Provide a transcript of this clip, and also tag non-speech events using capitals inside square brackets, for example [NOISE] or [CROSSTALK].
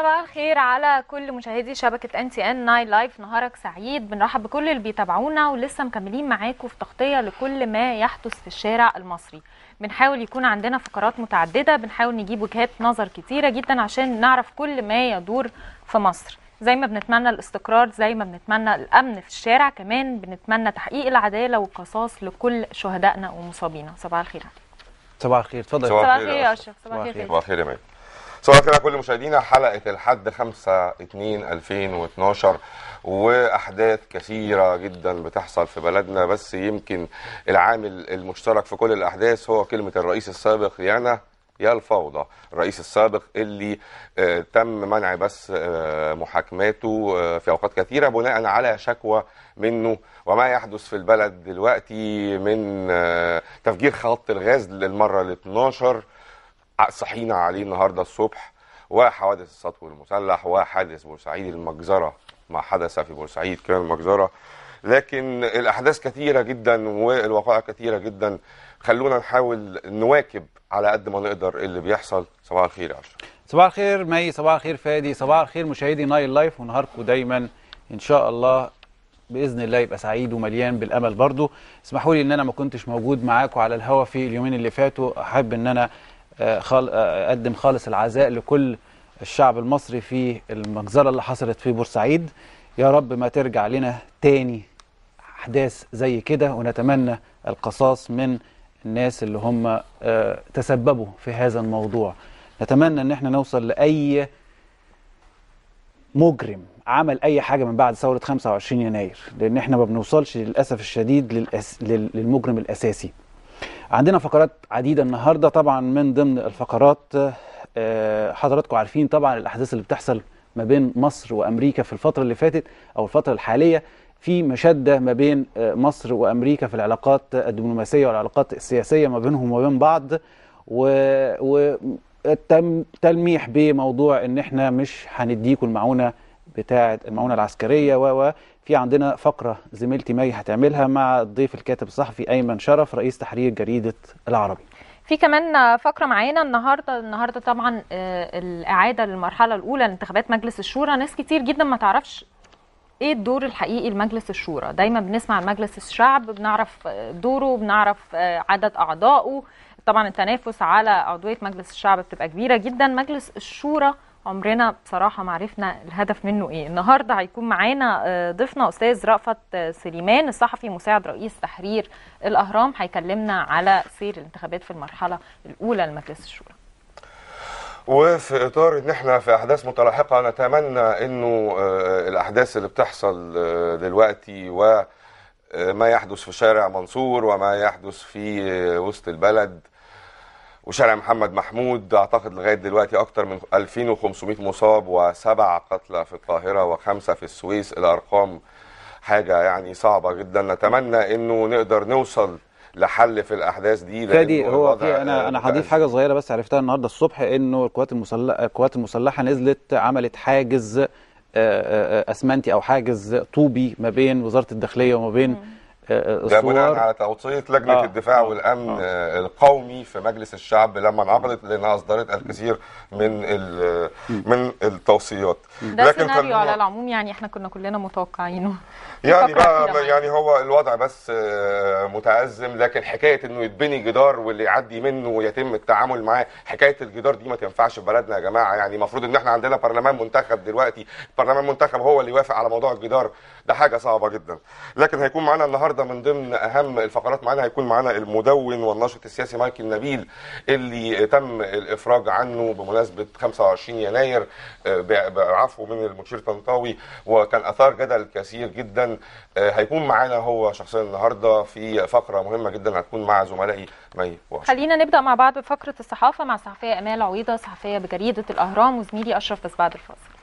صباح الخير على كل مشاهدي شبكة ان تي ان ناي لايف نهارك سعيد بنرحب بكل اللي بيتابعونا ولسه مكملين معاكم في تغطية لكل ما يحدث في الشارع المصري بنحاول يكون عندنا فقرات متعددة بنحاول نجيب وجهات نظر كتيرة جدا عشان نعرف كل ما يدور في مصر زي ما بنتمنى الاستقرار زي ما بنتمنى الامن في الشارع كمان بنتمنى تحقيق العداله والقصاص لكل شهدائنا ومصابينا صباح الخير صباح الخير اتفضل صباح الخير يا اشرف صباح الخير صباح الخير يا مي صباح كده كل مشاهدينا حلقه الحد 5 2 2012 واحداث كثيره جدا بتحصل في بلدنا بس يمكن العامل المشترك في كل الاحداث هو كلمه الرئيس السابق يانا يا الفوضى الرئيس السابق اللي آه، تم منع بس آه، محاكماته آه، في اوقات كثيره بناء على شكوى منه وما يحدث في البلد دلوقتي من تفجير خط الغاز للمره ال 12 صحينا عليه النهارده الصبح وحوادث السطو المسلح وحادث بورسعيد المجزره ما حدث في بورسعيد كان المجزره لكن الاحداث كثيره جدا والوقائع كثيره جدا خلونا نحاول نواكب على قد ما نقدر اللي بيحصل صباح الخير يا عشرة صباح الخير مي صباح الخير فادي صباح الخير مشاهدي نايل لايف ونهاركم دايما ان شاء الله باذن الله يبقى سعيد ومليان بالامل برضو اسمحوا لي ان انا ما كنتش موجود معاكم على الهوا في اليومين اللي فاتوا احب ان انا آه، آه، أقدم خالص العزاء لكل الشعب المصري في المجزرة اللي حصلت في بورسعيد يا رب ما ترجع لنا تاني أحداث زي كده ونتمنى القصاص من الناس اللي هم آه، تسببوا في هذا الموضوع نتمنى ان احنا نوصل لأي مجرم عمل اي حاجه من بعد ثوره 25 يناير لان احنا ما بنوصلش للاسف الشديد للمجرم الاساسي عندنا فقرات عديدة النهاردة طبعا من ضمن الفقرات آه، حضراتكم عارفين طبعا الأحداث اللي بتحصل ما بين مصر وأمريكا في الفترة اللي فاتت أو الفترة الحالية في مشدة ما بين آه، مصر وأمريكا في العلاقات الدبلوماسية والعلاقات السياسية ما بينهم وما بين بعض و... و... تلميح بموضوع ان احنا مش هنديكم المعونه بتاعه المعونه العسكريه و في عندنا فقره زميلتي مي هتعملها مع الضيف الكاتب الصحفي ايمن شرف رئيس تحرير جريده العربي في كمان فقره معانا النهارده النهارده طبعا آه، الاعاده للمرحله الاولى لانتخابات مجلس الشورى ناس كتير جدا ما تعرفش ايه الدور الحقيقي لمجلس الشورى دايما بنسمع مجلس الشعب بنعرف آه، دوره بنعرف آه، عدد اعضائه طبعا التنافس على عضويه مجلس الشعب بتبقى كبيره جدا مجلس الشورى عمرنا بصراحة ما عرفنا الهدف منه إيه النهاردة هيكون معانا آه، ضيفنا أستاذ رأفت آه، سليمان الصحفي مساعد رئيس تحرير الأهرام هيكلمنا على سير الانتخابات في المرحلة الأولى لمجلس الشورى وفي اطار ان احنا في احداث متلاحقه نتمنى انه آه، الاحداث اللي بتحصل دلوقتي وما يحدث في شارع منصور وما يحدث في وسط البلد وشارع محمد محمود اعتقد لغايه دلوقتي اكثر من 2500 مصاب وسبع قتلى في القاهره وخمسه في السويس الارقام حاجه يعني صعبه جدا نتمنى انه نقدر نوصل لحل في الاحداث دي فادي هو في انا انا هضيف حاجه صغيره بس عرفتها النهارده الصبح انه القوات المسلحه القوات المسلحه نزلت عملت حاجز آه، آه، آه، اسمنتي او حاجز طوبي ما بين وزاره الداخليه وما بين ده آه، بناء على توصيه لجنه آه الدفاع آه والامن آه القومي في مجلس الشعب لما انعقدت لانها اصدرت الكثير من من التوصيات ده لكن سيناريو على العموم يعني احنا كنا كلنا متوقعينه [LAUGHS] يعني بقى يعني هو الوضع بس آه، متازم لكن حكايه انه يتبني جدار واللي يعدي منه ويتم التعامل معاه حكايه الجدار دي ما تنفعش في بلدنا يا جماعه يعني المفروض ان احنا عندنا برلمان منتخب دلوقتي برلمان منتخب هو اللي يوافق على موضوع الجدار ده حاجه صعبه جدا لكن هيكون معانا النهارده النهارده من ضمن اهم الفقرات معانا هيكون معانا المدون والناشط السياسي مايكل نبيل اللي تم الافراج عنه بمناسبه 25 يناير آه، بعفو من المشير طنطاوي وكان اثار جدل كثير جدا آه، هيكون معانا هو شخصيا النهارده في فقره مهمه جدا هتكون مع زملائي مي وعشان. خلينا نبدا مع بعض بفقره الصحافه مع صحفيه امال عويضه صحفيه بجريده الاهرام وزميلي اشرف بس بعد الفاصل